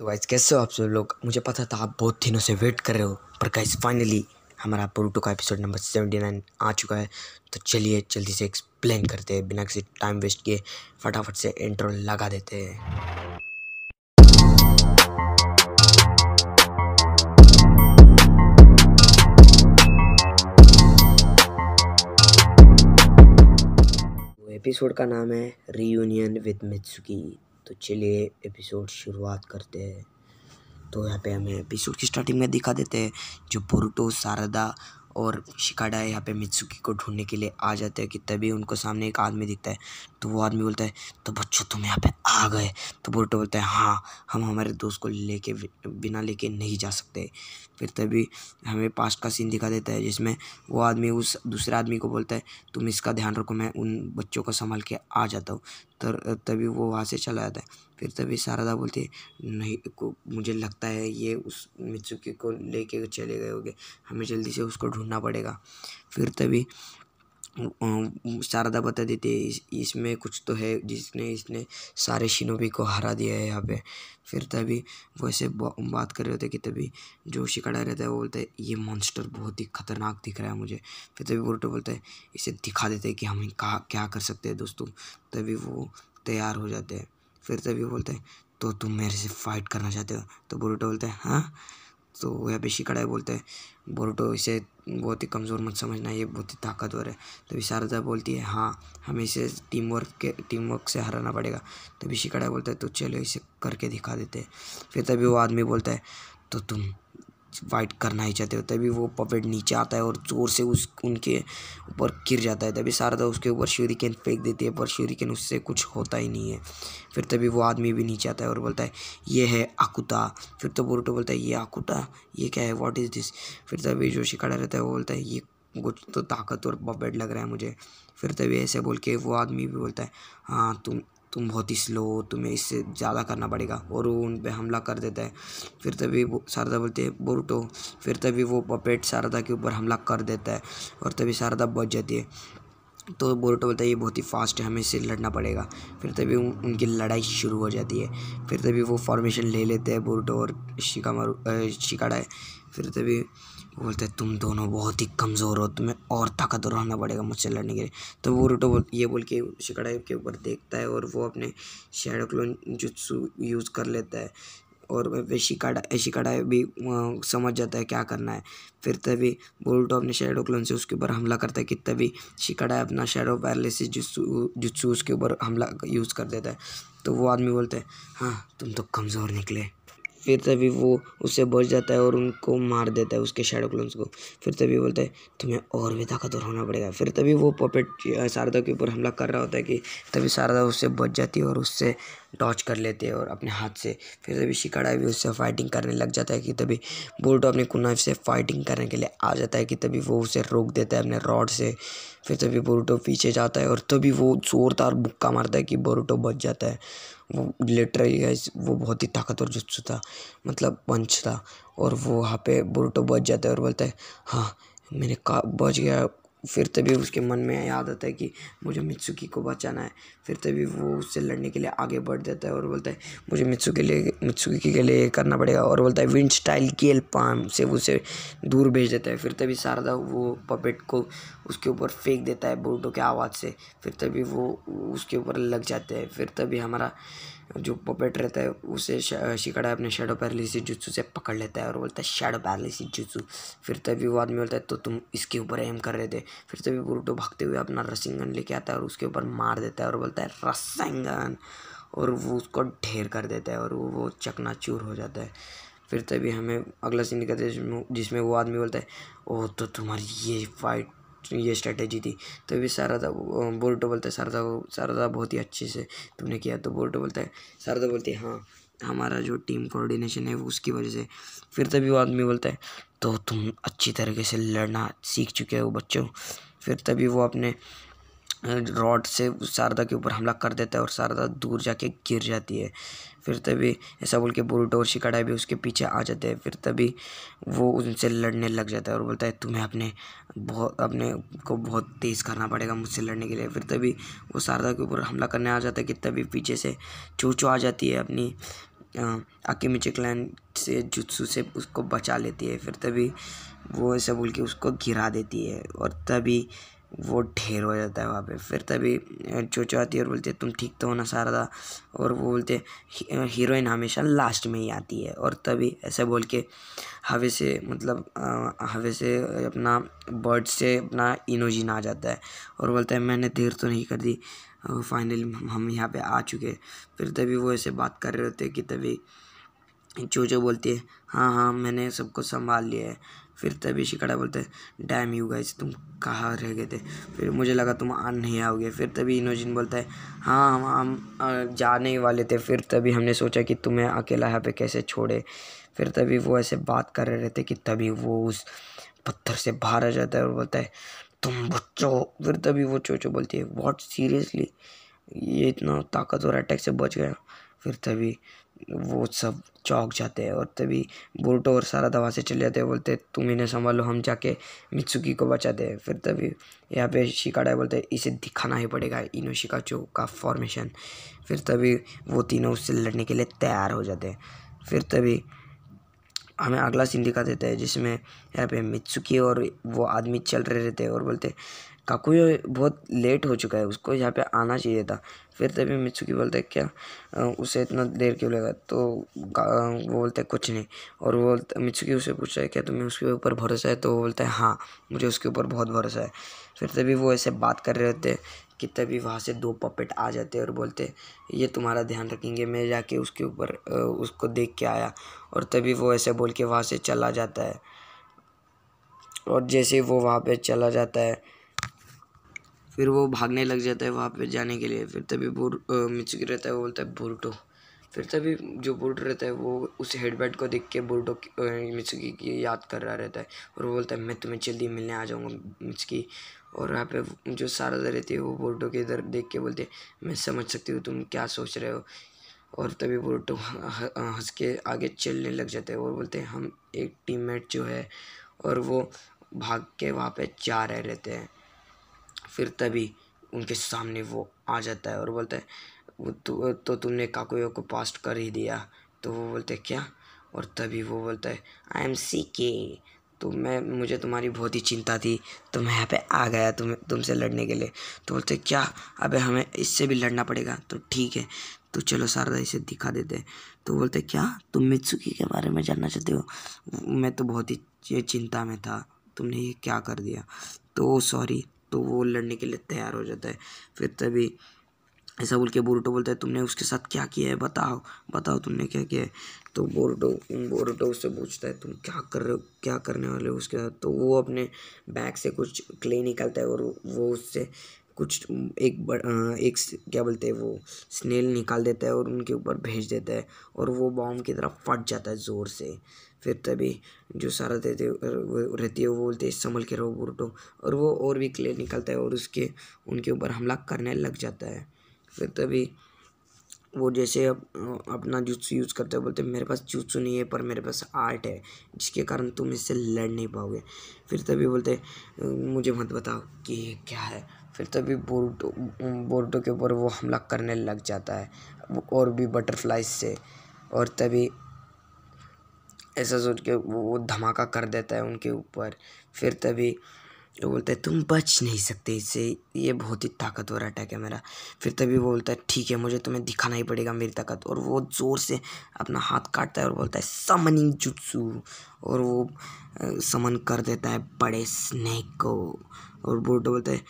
तो गाइज कैसे हो आप सब लोग मुझे पता था आप बहुत दिनों से वेट कर रहे हो पर गाइस फाइनली हमारा पोरूटो का एपिसोड नंबर सेवेंटी नाइन आ चुका है तो चलिए जल्दी से एक्सप्लेन करते हैं बिना किसी टाइम वेस्ट किए फटाफट से इंट्रो लगा देते हैं एपिसोड तो का नाम है रीयूनियन विद मित्सुकी तो चलिए एपिसोड शुरुआत करते हैं तो यहाँ पे हमें एपिसोड की स्टार्टिंग में दिखा देते हैं जो बोरुटो शारदा और शिकाडा यहाँ पे मित्सुकी को ढूंढने के लिए आ जाते हैं कि तभी उनको सामने एक आदमी दिखता है तो वो आदमी बोलता है तो बच्चों तुम यहाँ पे आ गए तो बोरुटो बोलता है हाँ हम हमारे दोस्त को लेके बिना लेके नहीं जा सकते फिर तभी हमें पास्ट का सीन दिखा देता है जिसमें वो आदमी उस दूसरे आदमी को बोलता है तुम इसका ध्यान रखो मैं उन बच्चों को संभाल के आ जाता हूँ तर तभी वो वहाँ से चला जाता है फिर तभी शारदा बोलती है नहीं को मुझे लगता है ये उस मित्सुकी को लेके चले गए होंगे हमें जल्दी से उसको ढूंढना पड़ेगा फिर तभी शारदा बता देती है इस इसमें कुछ तो है जिसने इसने सारे शिनोबी को हरा दिया है यहाँ पे फिर तभी वैसे बात कर रहे होते कि तभी जो शिकारा रहता है वो बोलता है ये मॉन्स्टर बहुत ही खतरनाक दिख रहा है मुझे फिर तभी बोलते बोलता है इसे दिखा देते हैं कि हम कहाँ क्या कर सकते हैं दोस्तों तभी वो तैयार हो जाते हैं फिर तभी बोलते हैं तो तुम मेरे से फाइट करना चाहते हो तो बोर्टो बोलते हैं हाँ तो वह बेशी शिकड़ाई बोलते हैं बोरोटो इसे बहुत ही कमज़ोर मत समझना ये बहुत ही ताकतवर है तभी शारदा बोलती है हाँ हमें इसे टीम वर्क के टीम वर्क से हराना पड़ेगा तभी कड़ाई बोलता है तो चलो इसे करके दिखा देते हैं फिर तभी वो आदमी बोलता है तो तुम फाइट करना ही चाहते हो तभी वो पपेट नीचे आता है और ज़ोर से उस उनके ऊपर गिर जाता है तभी शारदा उसके ऊपर श्यूरिकेन फेंक देती है पर श्यूरिकेन उससे कुछ होता ही नहीं है फिर तभी वो आदमी भी नीचे आता है और बोलता है ये है आकुता फिर तो बोरूटो बोलता है ये आकुता ये क्या है वॉट इज़ दिस फिर तभी जो शिकारा रहता है वो बोलता है ये कुछ तो ताकतवर पपेट लग रहा है मुझे फिर तभी ऐसे बोल के वो आदमी भी बोलता है हाँ तुम तुम बहुत ही स्लो हो तुम्हें इससे ज़्यादा करना पड़ेगा और वो उन पर हमला कर देता है फिर तभी वो शारदा बोलती है बोरुटो फिर तभी वो पपेट शारदा के ऊपर हमला कर देता है और तभी शारदा बच जाती है तो बोरुटो बोलता है ये बहुत ही फास्ट है हमें इससे लड़ना पड़ेगा फिर तभी उनकी लड़ाई शुरू हो जाती है फिर तभी वो फॉर्मेशन ले लेते हैं बोरुटो और शिकामारू शिकाड़ा है फिर तभी बोलते तुम दोनों बहुत ही कमज़ोर हो तुम्हें और ताकतवर रहना पड़ेगा मुझसे लड़ने के लिए तो वो रूटो बोल ये बोल के शिकड़ा के ऊपर देखता है और वो अपने शेडो क्लोन जुत्सु यूज़ कर लेता है और वे शिकाडा शिकाडा भी समझ जाता है क्या करना है फिर तभी बोल्टो अपने शेडो क्लोन से उसके ऊपर हमला करता है कि तभी शिकाडा अपना शेडो पैरलिस जुत्सू जुत्सू उसके ऊपर हमला यूज़ कर देता है तो वो आदमी बोलते हैं हाँ तुम तो कमज़ोर निकले फिर तभी वो उससे बच जाता है और उनको मार देता है उसके शेडो क्लोन्स को फिर तभी बोलता है तुम्हें और भी ताकतवर होना पड़ेगा फिर तभी वो पपेट शारदा के ऊपर हमला कर रहा होता है कि तभी शारदा उससे बच जाती है और उससे टॉर्च कर लेते हैं और अपने हाथ से फिर तभी शिकारा भी उससे फाइटिंग करने लग जाता है कि तभी बोल्टो अपने कुनाइफ से फाइटिंग करने के लिए आ जाता है कि तभी वो उसे रोक देता है अपने रॉड से फिर तभी बोरूटो पीछे जाता है और तभी वो ज़ोरदार बुक्का मारता है कि बोरूटो बच जाता है वो लिटरली वो बहुत ही ताकतवर जुस्सू था मतलब पंच था और वो वहाँ पे बोरूटो बच जाता है और बोलता है हाँ मैंने का बच गया फिर तभी उसके मन में याद आता है कि मुझे मित्सुकी को बचाना है फिर तभी वो उससे लड़ने के लिए आगे बढ़ जाता है और बोलता है मुझे मित्सु के लिए मित्सुकी के लिए करना पड़ेगा और बोलता है विंड स्टाइल केल पाम से उसे दूर भेज देता है फिर तभी शारदा वो पपेट को उसके ऊपर फेंक देता है बोटो के आवाज़ से फिर तभी वो उसके ऊपर लग जाते हैं फिर तभी हमारा जो पपेट रहता है उसे शिकड़ा अपने शेडो पैरालिसिस जुत्सु से पकड़ लेता है और बोलता है शेडो पैरालिसिस जुत्सू फिर तभी वो आदमी बोलता है तो तुम इसके ऊपर एम कर रहे थे फिर तभी बुरुटो भागते हुए अपना रसिंगन लेके आता है और उसके ऊपर मार देता है और बोलता है रसिंगन और वो उसको ढेर कर देता है और वो वो चूर हो जाता है फिर तभी हमें अगला सीन निकलता है जिसमें वो आदमी बोलता है ओ तो तुम्हारी ये फाइट ये स्ट्रेटेजी थी तभी तो शारदा बोल्टो बोलता है शारदा को शारदा बहुत ही अच्छे से तुमने किया तो बोल्टो बोलता है शारदा बोलती है हाँ हमारा जो टीम कोऑर्डिनेशन है उसकी वजह से फिर तभी वो आदमी बोलता है तो तुम अच्छी तरीके से लड़ना सीख चुके हो बच्चों फिर तभी वो अपने रॉड से शारदा के ऊपर हमला कर देता है और शारदा दूर जाके गिर जाती है फिर तभी ऐसा बोल के बोरूटो और शिकाडा भी उसके पीछे आ जाते हैं फिर तभी वो उनसे लड़ने लग जाता है और बोलता है तुम्हें अपने बहुत अपने को बहुत तेज़ करना पड़ेगा मुझसे लड़ने के लिए फिर तभी वो शारदा के ऊपर हमला करने आ जाता है कि तभी पीछे से चूचू आ जाती है अपनी आकेमिचे क्लैन से जुत्सू से उसको बचा लेती है फिर तभी वो ऐसा बोल के उसको गिरा देती है और तभी वो ढेर हो जाता है वहाँ पे फिर तभी चोचो आती है और बोलती है तुम ठीक तो हो ना शारदा और वो बोलते हीरोइन हमेशा लास्ट में ही आती है और तभी ऐसे बोल के हवे से मतलब हवे से अपना बर्ड से अपना इनोजिन आ जाता है और बोलता है मैंने देर तो नहीं कर दी फाइनली हम यहाँ पे आ चुके फिर तभी वो ऐसे बात कर रहे होते कि तभी चोचो बोलती है हाँ हाँ मैंने सबको संभाल लिया है फिर तभी शिकड़ा बोलते हैं डैम यू गाइस तुम कहाँ रह गए थे फिर मुझे लगा तुम आ नहीं आओगे फिर तभी इनोजिन बोलता है हाँ हम हम जाने ही वाले थे फिर तभी हमने सोचा कि तुम्हें अकेला यहाँ पे कैसे छोड़े फिर तभी वो ऐसे बात कर रहे थे कि तभी वो उस पत्थर से बाहर आ जाता है और बोलता है तुम बच्चो फिर तभी वो चोचो बोलती है वॉट सीरियसली ये इतना ताकतवर अटैक से बच गया फिर तभी वो सब चौक जाते हैं और तभी बोल्टो और सारा दवा से चले जाते हैं बोलते तुम इन्हें संभालो हम जाके मित्सुकी को बचाते हैं फिर तभी यहाँ पे शिकाड़ा बोलते इसे दिखाना ही पड़ेगा इनो शिकाचो का फॉर्मेशन फिर तभी वो तीनों उससे लड़ने के लिए तैयार हो जाते हैं फिर तभी हमें अगला सीन दिखा देते हैं जिसमें यहाँ पे मित्सुकी और वो आदमी चल रहे रहते हैं और बोलते काकू ये बहुत लेट हो चुका है उसको यहाँ पे आना चाहिए था फिर तभी मिचुकी बोलते हैं क्या उसे इतना देर क्यों लगा तो वो बोलते हैं कुछ नहीं और वो बोलते मिचुकी उसे रहा है क्या तुम्हें उसके ऊपर भरोसा है तो वो बोलते हैं हाँ मुझे उसके ऊपर बहुत भरोसा है फिर तभी वो ऐसे बात कर रहे होते कि तभी वहाँ से दो पपेट आ जाते और बोलते ये तुम्हारा ध्यान रखेंगे मैं जाके उसके ऊपर उसको देख के आया और तभी वो ऐसे बोल के वहाँ से चला जाता है और जैसे वो वहाँ पे चला जाता है फिर वो भागने लग जाता है वहाँ पे जाने के लिए फिर तभी बुर मिचुकी रहता है वो बोलता है बुरटो फिर तभी जो बुरटो रहता है वो उस हेडबैट को देख के बुरटो मिचुकी की याद कर रहा रहता है और वो बोलता है मैं तुम्हें जल्दी मिलने आ जाऊँगा मिचकी और वहाँ पे जो सारा रहती है वो बुरटो के इधर देख के बोलते मैं समझ सकती हूँ तुम क्या सोच रहे हो और तभी बुरटो हंस के आगे चलने लग जाते हैं और बोलते हैं हम एक टीममेट जो है और वो भाग के वहाँ पे जा रहे रहते हैं फिर तभी उनके सामने वो आ जाता है और बोलता है वो तो तुमने काकुयो को पास्ट कर ही दिया तो वो बोलते हैं क्या और तभी वो बोलता है आई एम सी के तो मैं मुझे तुम्हारी बहुत ही चिंता थी तो मैं यहाँ पे आ गया तुम तुमसे लड़ने के लिए तो बोलते क्या अबे हमें इससे भी लड़ना पड़ेगा तो ठीक है तो चलो शारदा इसे दिखा देते तो बोलते क्या तुम मित्सुकी के बारे में जानना चाहते हो मैं तो बहुत ही चिंता में था तुमने ये क्या कर दिया तो सॉरी तो वो लड़ने के लिए तैयार हो जाता है फिर तभी ऐसा बोल के बोरूटो बोलता है तुमने उसके साथ क्या किया है बताओ बताओ तुमने क्या किया है तो बोरूटो बोरूटो उससे पूछता है तुम क्या कर रहे हो क्या करने वाले हो उसके साथ तो वो अपने बैग से कुछ क्ले निकालता है और वो उससे कुछ एक बड़, एक क्या बोलते हैं वो स्नेल निकाल देता है और उनके ऊपर भेज देता है और वो बॉम्ब की तरफ फट जाता है ज़ोर से फिर तभी जो सारा देते रहती है वो बोलते हैं संभल के रहो बुरटो और वो और भी क्लियर निकलता है और उसके उनके ऊपर हमला करने लग जाता है फिर तभी वो जैसे अप, अपना जुत्सू यूज़ करते हैं बोलते मेरे पास जुत्सू तो नहीं है पर मेरे पास आर्ट है जिसके कारण तुम इससे लड़ नहीं पाओगे फिर तभी बोलते मुझे मत बताओ कि ये क्या है फिर तभी बोर्डो बोर्डो के ऊपर वो हमला करने लग जाता है और भी बटरफ्लाई से और तभी ऐसा सोच के वो वो धमाका कर देता है उनके ऊपर फिर तभी वो बोलता है तुम बच नहीं सकते इससे ये बहुत ही ताकतवर अटैक है मेरा फिर तभी वो बोलता है ठीक है मुझे तुम्हें दिखाना ही पड़ेगा मेरी ताकत और वो ज़ोर से अपना हाथ काटता है और बोलता है समनिंग जुत्सु और वो समन कर देता है बड़े स्नैक को और बोटो बोलता है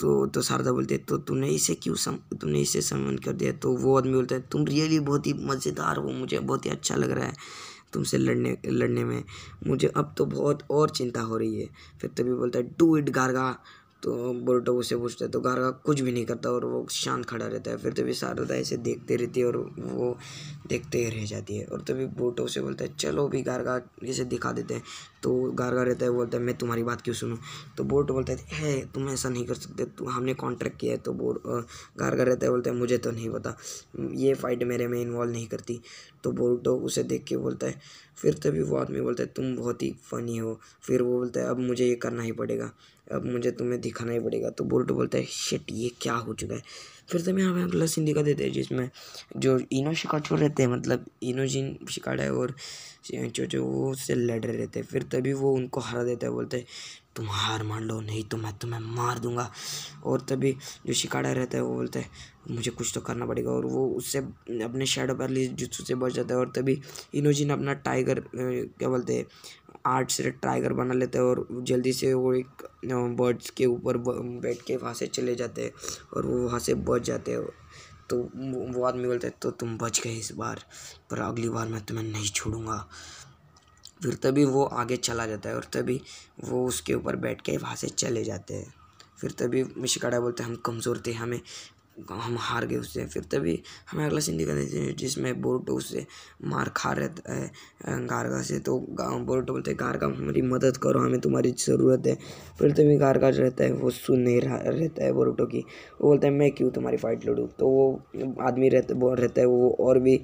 तो तो शारदा बोलते तो तूने इसे क्यों सम तुमने इसे समन कर दिया तो वो आदमी बोलता है तुम रियली बहुत ही मज़ेदार हो मुझे बहुत ही अच्छा लग रहा है तुमसे लड़ने लड़ने में मुझे अब तो बहुत और चिंता हो रही है फिर तभी बोलता है डू इट गार्गा तो बोल्टो उसे पूछता है तो गारगा कुछ भी नहीं करता और वो शांत खड़ा रहता है फिर तभी शारदा ऐसे देखते रहती है और वो देखते ही रह जाती है और तभी बोल्टो उसे बोलता है चलो भी गारगा इसे दिखा देते हैं तो गारगा रहता है बोलता है मैं तुम्हारी बात क्यों सुनूँ तो बोरुटो बोलता है है तुम ऐसा नहीं कर सकते तो हमने कॉन्ट्रैक्ट किया है तो बोर गारगा रहता है बोलता है मुझे तो नहीं पता ये फाइट मेरे में इन्वॉल्व नहीं करती तो बोल्टो उसे देख के बोलता है फिर तभी वो आदमी बोलता है तुम बहुत ही फ़नी हो फिर वो बोलता है अब मुझे ये करना ही पड़ेगा अब मुझे तुम्हें दिखाना ही पड़ेगा तो बोल्ट तो बोलता है शिट ये क्या हो चुका है फिर तुम्हें हमें अगला सीन दिखा देते हैं जिसमें जो इनो शिकार छोड़ रहते हैं मतलब इनो जिन शिकार है और जो वो उससे लड़ रहे थे हैं फिर तभी वो उनको हरा देता है बोलते हैं तुम हार मान लो नहीं तो मैं तुम्हें मार दूंगा और तभी जो शिकारा रहता है वो बोलते हैं मुझे कुछ तो करना पड़ेगा और वो उससे अपने शेडो पैरलिस जुस्सू से बच जाता है और तभी इनोजिन अपना टाइगर क्या बोलते हैं आर्ट से टाइगर बना लेते हैं और जल्दी से वो एक बर्ड्स के ऊपर बैठ के वहाँ से चले जाते हैं और वो वहाँ से बच जाते हैं तो वो आदमी बोलते हैं तो तुम बच गए इस बार पर अगली बार मैं तुम्हें नहीं छोड़ूंगा फिर तभी वो आगे चला जाता है और तभी वो उसके ऊपर बैठ के वहाँ से चले जाते हैं फिर तभी मिशिकाड़ा बोलते हैं हम कमज़ोर थे हमें हम हार गए उससे फिर तभी हमें अगला सीन दिखा देते हैं जिसमें बोरटो उससे मार खा रहता है गारगा से तो बोरटो बोलते हैं गारगा हमारी मदद करो हमें तुम्हारी ज़रूरत है फिर तभी गारगा जो रहता है वो सुन नहीं रहा रहता है बोरटो की वो बोलता है मैं क्यों तुम्हारी फ़ाइट लड़ूँ तो वो आदमी रहते बोल रहता है वो और भी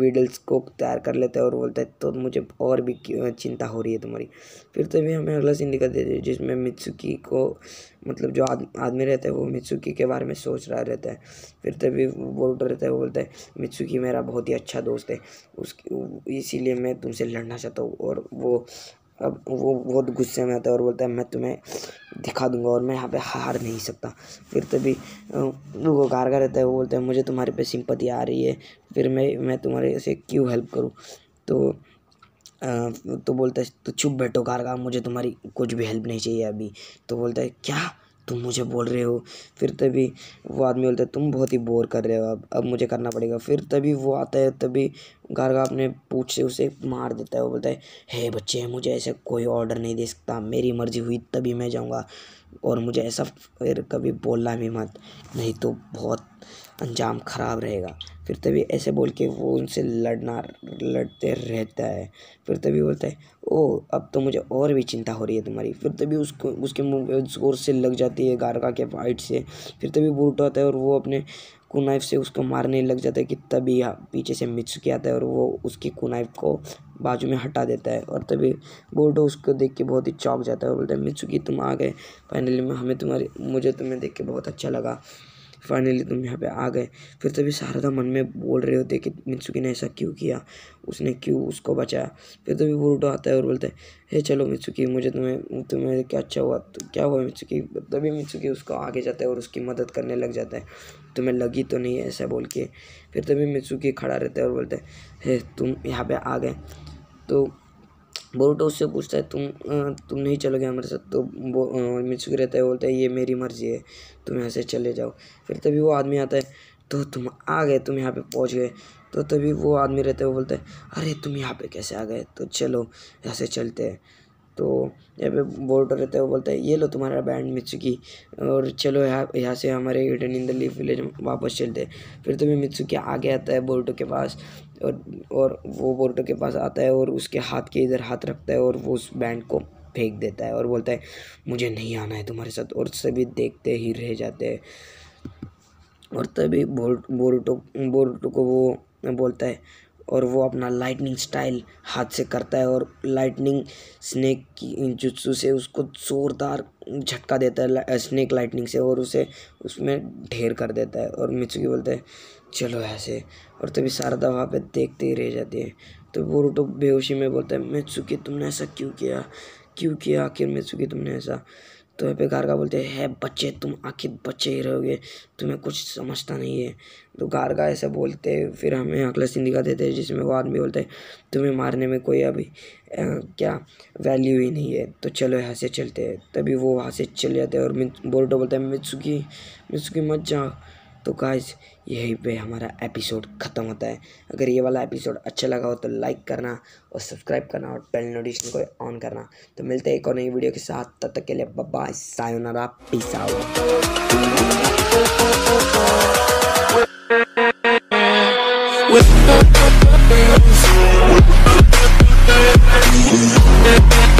वीडल्स को तैयार कर लेता है और बोलता है तो मुझे और भी चिंता हो रही है तुम्हारी फिर तभी हमें अगला सीन दिखा देते हैं जिसमें मित्सुकी को मतलब जो आद, आदमी रहता है वो मित्सुकी के बारे में सोच रहा रहता है फिर तभी वो बोल रहता है वो बोलता है मित्सुकी मेरा बहुत ही अच्छा दोस्त है उस इसीलिए मैं तुमसे लड़ना चाहता हूँ और वो अब वो बहुत गुस्से में आता है और बोलता है मैं तुम्हें दिखा दूंगा और मैं यहाँ पे हार नहीं सकता फिर तभी वो का रहता है वो बोलता है मुझे तुम्हारे पे सिंपति आ रही है फिर मैं मैं तुम्हारे से क्यों हेल्प करूँ तो तो बोलता है तो चुप बैठो का मुझे तुम्हारी कुछ भी हेल्प नहीं चाहिए अभी तो बोलता है क्या तुम मुझे बोल रहे हो फिर तभी वो आदमी बोलता है तुम बहुत ही बोर कर रहे हो अब अब मुझे करना पड़ेगा फिर तभी वो आता है तभी गारगा अपने पूछ से उसे मार देता है वो बोलता है हे बच्चे मुझे ऐसे कोई ऑर्डर नहीं दे सकता मेरी मर्जी हुई तभी मैं जाऊँगा और मुझे ऐसा फिर कभी बोलना भी मत नहीं तो बहुत अंजाम ख़राब रहेगा फिर तभी ऐसे बोल के वो उनसे लड़ना लड़ते रहता है फिर तभी बोलता है ओ अब तो मुझे और भी चिंता हो रही है तुम्हारी फिर तभी उसको उसके मुँह जोर से लग जाती है गारगा के फाइट से फिर तभी वो उठाता है और वो अपने कुनाइफ से उसको मारने लग जाता है कि तभी पीछे से मित्सुकी आता है और वो उसकी कुनाइफ को बाजू में हटा देता है और तभी बोर्डो उसको देख के बहुत ही चौंक जाता है और बोलता है मित्सुकी तुम आ गए फाइनली में हमें तुम्हारी मुझे तुम्हें देख के बहुत अच्छा लगा फाइनली तुम यहाँ पे आ गए फिर तभी शारदा मन में बोल रहे होते कि मित्सुकी ने ऐसा क्यों किया उसने क्यों उसको बचाया फिर तभी वो बोरुटो आता है और बोलते हैं हे चलो मित्सुकी मुझे तुम्हें तुम्हें क्या अच्छा हुआ तो क्या हुआ मित्सुकी तभी मित्सुकी उसको आगे जाता है और उसकी मदद करने लग जाता है तुम्हें लगी तो नहीं ऐसा बोल के फिर तभी मित्सुकी खड़ा रहता है और बोलते हैं हे तुम यहाँ पर आ गए तो बोरूटो उससे पूछता है तुम तुम नहीं चलोगे हमारे साथ तो वो मिचुक रहता है बोलता है ये मेरी मर्जी है तुम यहाँ से चले जाओ फिर तभी वो आदमी आता है तो तुम आ गए तुम यहाँ पे पहुँच गए तो तभी वो आदमी रहते वो बोलते हैं अरे तुम यहाँ पे कैसे आ गए तो चलो यहाँ से चलते हैं तो यहाँ पे बोर्ड रहता है वो बोलता है ये लो तुम्हारा बैंड मित्सुकी और चलो यहाँ यहाँ से हमारे hidden in the leaf village वापस चलते हैं फिर तुम्हें मित्सुकी आगे आता है बोर्डो के पास और और वो बोर्डर के पास आता है और उसके हाथ के इधर हाथ रखता है और वो उस बैंड को फेंक देता है और बोलता है मुझे नहीं आना है तुम्हारे साथ और सभी देखते ही रह जाते हैं और तभी बोर बोरुटो बोरुटो को वो बोलता है और वो अपना लाइटनिंग स्टाइल हाथ से करता है और लाइटनिंग स्नेक की जुत्सू से उसको ज़ोरदार झटका देता है स्नेक लाइटनिंग से और उसे उसमें ढेर कर देता है और मिचुकी बोलता है चलो ऐसे और तभी शारदा वहाँ पे देखते ही रह जाती है तो बोरूटो तो बेहोशी में बोलता है मैं चुकी तुमने ऐसा क्यों किया क्यों किया आखिर मैं चुकी तुमने ऐसा तो वहाँ पे गारगा बोलते है बच्चे तुम आखिर बच्चे ही रहोगे तुम्हें कुछ समझता नहीं है तो गारगा ऐसा बोलते फिर हमें अगला सीन दिखा देते हैं जिसमें वो आदमी बोलते हैं तुम्हें मारने में कोई अभी आ, क्या वैल्यू ही नहीं है तो चलो यहाँ से चलते हैं तभी वो वहाँ से चले जाते हैं और बोर्डो तो बोलता है मित्सुकी सुखी मत जाओ तो गाइज यही पे हमारा एपिसोड ख़त्म होता है अगर ये वाला एपिसोड अच्छा लगा हो तो लाइक करना और सब्सक्राइब करना और बेल नोटिफिकेशन को ऑन करना तो मिलते हैं एक और नई वीडियो के साथ तब तक के लिए बाय सायोनारा पीस आउट